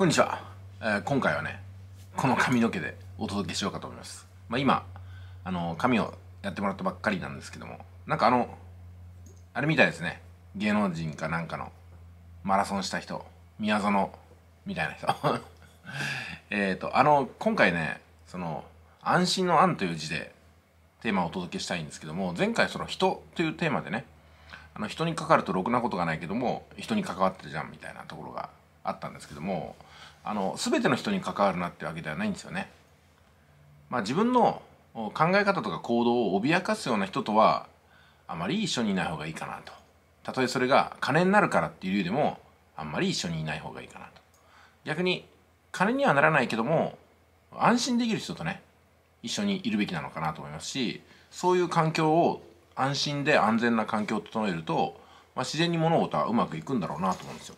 こんにちは、えー、今回はねこの髪の毛でお届けしようかと思います、まあ、今あの髪をやってもらったばっかりなんですけどもなんかあのあれみたいですね芸能人かなんかのマラソンした人宮園みたいな人 えっとあの今回ねその安心の安という字でテーマをお届けしたいんですけども前回その人というテーマでねあの人にかかるとろくなことがないけども人に関わってるじゃんみたいなところがあったんですけどもあの全ての人に関わるなってわけではないんですよね。まあ、自分の考え方とか行動を脅かすような人とはあまり一緒にいない方がいいかなと。たとえそれが金になるからっていう理由でもあんまり一緒にいない方がいいかなと。逆に金にはならないけども安心できる人とね一緒にいるべきなのかなと思いますしそういう環境を安心で安全な環境を整えると、まあ、自然に物事はうまくいくんだろうなと思うんですよ。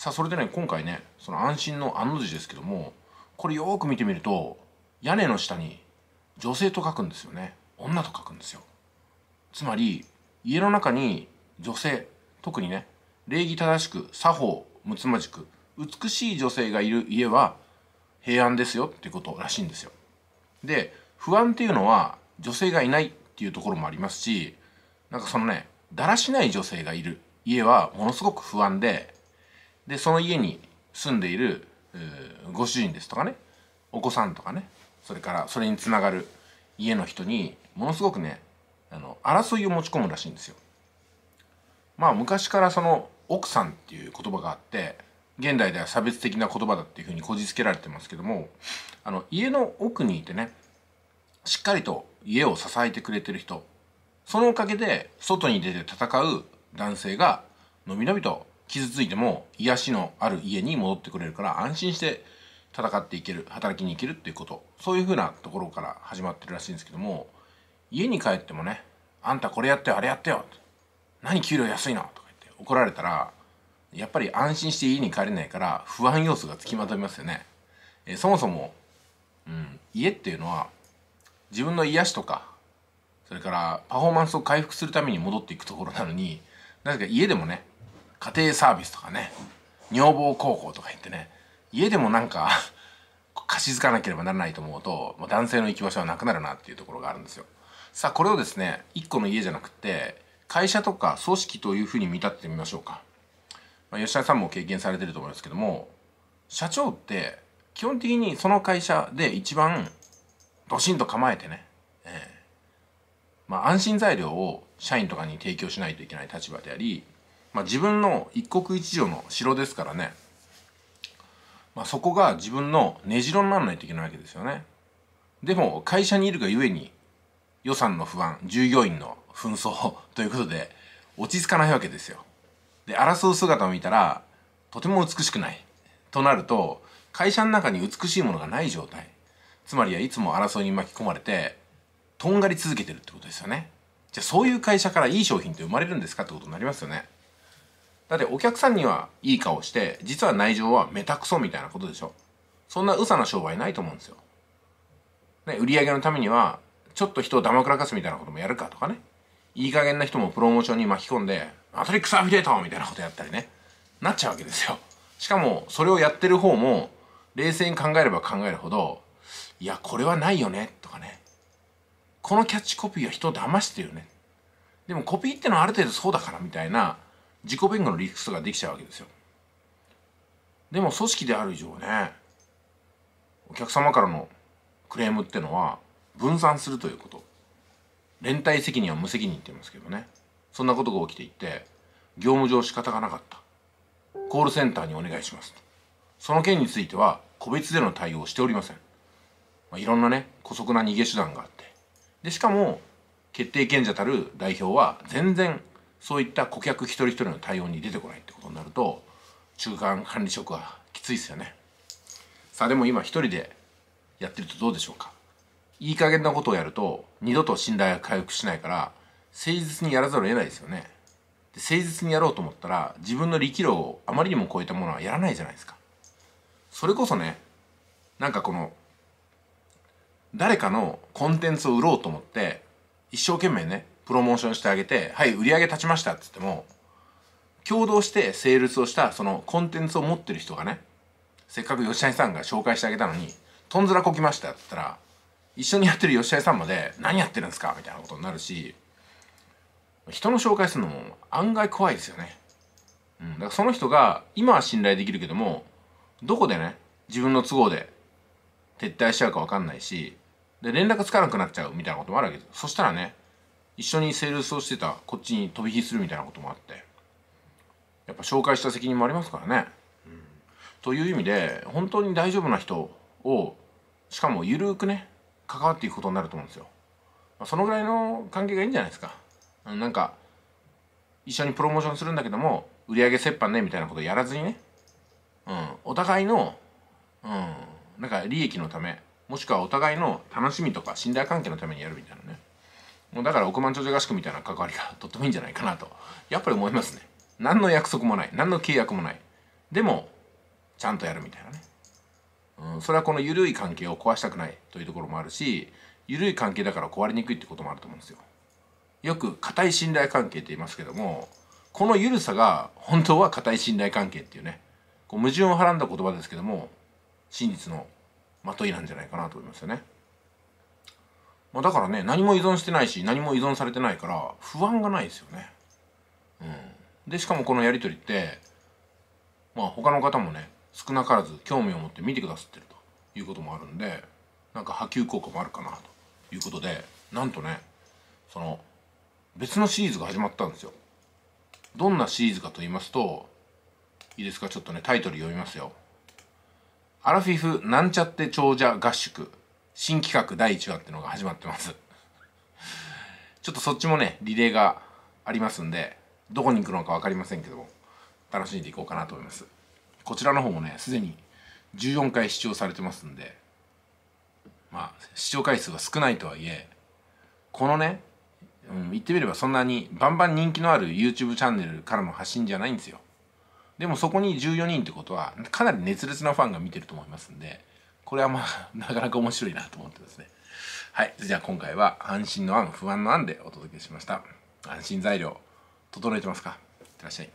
さあそれでね今回ねその安心の「案の字ですけどもこれよく見てみると屋根の下に女性と書くんですよね女と書くんですよつまり家の中に女性特にね礼儀正しく作法むつまじく美しい女性がいる家は平安ですよっていうことらしいんですよで不安っていうのは女性がいないっていうところもありますしなんかそのねだらしない女性がいる家はものすごく不安ででその家に住んでいるご主人ですとかねお子さんとかねそれからそれにつながる家の人にものすごくねあの争いを持ち込むらしいんですよ。まあ昔からその奥さんっていう言葉があって現代では差別的な言葉だっていうふうにこじつけられてますけどもあの家の奥にいてねしっかりと家を支えてくれてる人そのおかげで外に出て戦う男性がのびのびと傷ついても癒しのある家に戻ってくれるから安心して戦っていける働きに行けるっていうことそういうふうなところから始まってるらしいんですけども家に帰ってもね「あんたこれやってよあれやってよ」何給料安いの?」とか言って怒られたらやっぱり安心して家に帰れないから不安要素がつきまとめますよね。えそもそも、うん、家っていうのは自分の癒しとかそれからパフォーマンスを回復するために戻っていくところなのになぜか家でもね家庭サービスとかね女房高校とか言ってね家でもなんか 貸し付かなければならないと思うとまあ、男性の行き場所はなくなるなっていうところがあるんですよさあこれをですね一個の家じゃなくて会社とか組織というふうに見立ててみましょうか、まあ、吉田さんも経験されてると思いますけども社長って基本的にその会社で一番ドシンと構えてね、ええー、まあ、安心材料を社員とかに提供しないといけない立場でありまあ、自分の一国一城の城ですからね、まあ、そこが自分の根城にならないといけないわけですよねでも会社にいるがゆえに予算の不安従業員の紛争 ということで落ち着かないわけですよで争う姿を見たらとても美しくないとなると会社の中に美しいものがない状態つまりはいつも争いに巻き込まれてとんがり続けてるってことですよねじゃあそういう会社からいい商品って生まれるんですかってことになりますよねだってお客さんにはいい顔して、実は内情はメタクソみたいなことでしょ。そんな嘘な商売ないと思うんですよ。ね、売り上げのためには、ちょっと人をだまくらかすみたいなこともやるかとかね。いい加減な人もプロモーションに巻き込んで、マトリックスアフィリエイトみたいなことやったりね。なっちゃうわけですよ。しかも、それをやってる方も、冷静に考えれば考えるほど、いや、これはないよね、とかね。このキャッチコピーは人を騙してるよね。でもコピーってのはある程度そうだからみたいな自己弁護の理屈ができちゃうわけですよでも組織である以上ねお客様からのクレームってのは分散するということ連帯責任は無責任って言いますけどねそんなことが起きていて業務上仕方がなかったコールセンターにお願いしますとその件については個別での対応をしておりません、まあ、いろんなね姑息な逃げ手段があってでしかも決定権者たる代表は全然そういった顧客一人一人の対応に出てこないってことになると中間管理職はきついですよねさあでも今一人でやってるとどうでしょうかいい加減なことをやると二度と信頼が回復しないから誠実にやらざるを得ないですよねで誠実にやろうと思ったら自分の力量をあまりにも超えたものはやらないじゃないですかそれこそねなんかこの誰かのコンテンツを売ろうと思って一生懸命ねプロモーションしてあげて、はい、売り上げ立ちましたって言っても、共同してセールスをしたそのコンテンツを持ってる人がね、せっかく吉谷さんが紹介してあげたのに、とんずらこきましたって言ったら、一緒にやってる吉谷さんまで、何やってるんですかみたいなことになるし、人の紹介するのも案外怖いですよね。うん、だからその人が今は信頼できるけどもどこでね自分の都合で撤退しちゃうか分かんないしで連絡つかなくなっちゃうみたいなこともあるわけですそしたらね一緒にセールスをしてたこっちに飛び火するみたいなこともあってやっぱ紹介した責任もありますからね。うん、という意味で本当に大丈夫な人をしかもゆるくね関わっていくことになると思うんですよ。まあ、そのぐらいの関係がいいんじゃないですか。なんか一緒にプロモーションするんだけども売上折半ねみたいなことやらずにね、うん、お互いの、うん、なんか利益のためもしくはお互いの楽しみとか信頼関係のためにやるみたいなねもうだから億万長者合宿みたいな関わりがとってもいいんじゃないかなとやっぱり思いますね何の約束もない何の契約もないでもちゃんとやるみたいなね、うん、それはこの緩い関係を壊したくないというところもあるし緩い関係だから壊れにくいってこともあると思うんですよよく固い信頼関係って言いますけどもこの緩さが本当は固い信頼関係っていうねこう矛盾をはらんだ言葉ですけども真実のまといなんじゃないかなと思いますよね。まあ、だからね何も依存してないし何も依存されてないから不安がないですよね。うん、でしかもこのやり取りって、まあ、他の方もね少なからず興味を持って見てくださってるということもあるんでなんか波及効果もあるかなということでなんとねその別のシリーズが始まったんですよ。どんなシリーズかと言いますといいですかちょっとねタイトル読みますよ。アラフィフなんちゃって長者合宿新企画第1話ってのが始まってますちょっとそっちもねリレーがありますんでどこに行くのか分かりませんけども楽しんでいこうかなと思いますこちらの方もねすでに14回視聴されてますんでまあ視聴回数が少ないとはいえこのね、うん、言ってみればそんなにバンバン人気のある YouTube チャンネルからの発信じゃないんですよでもそこに14人ってことはかなり熱烈なファンが見てると思いますんでこれはまあ、なかなか面白いなと思ってですね。はい。じゃあ今回は安心の案、不安の案でお届けしました。安心材料、整えてますかいってらっしゃい。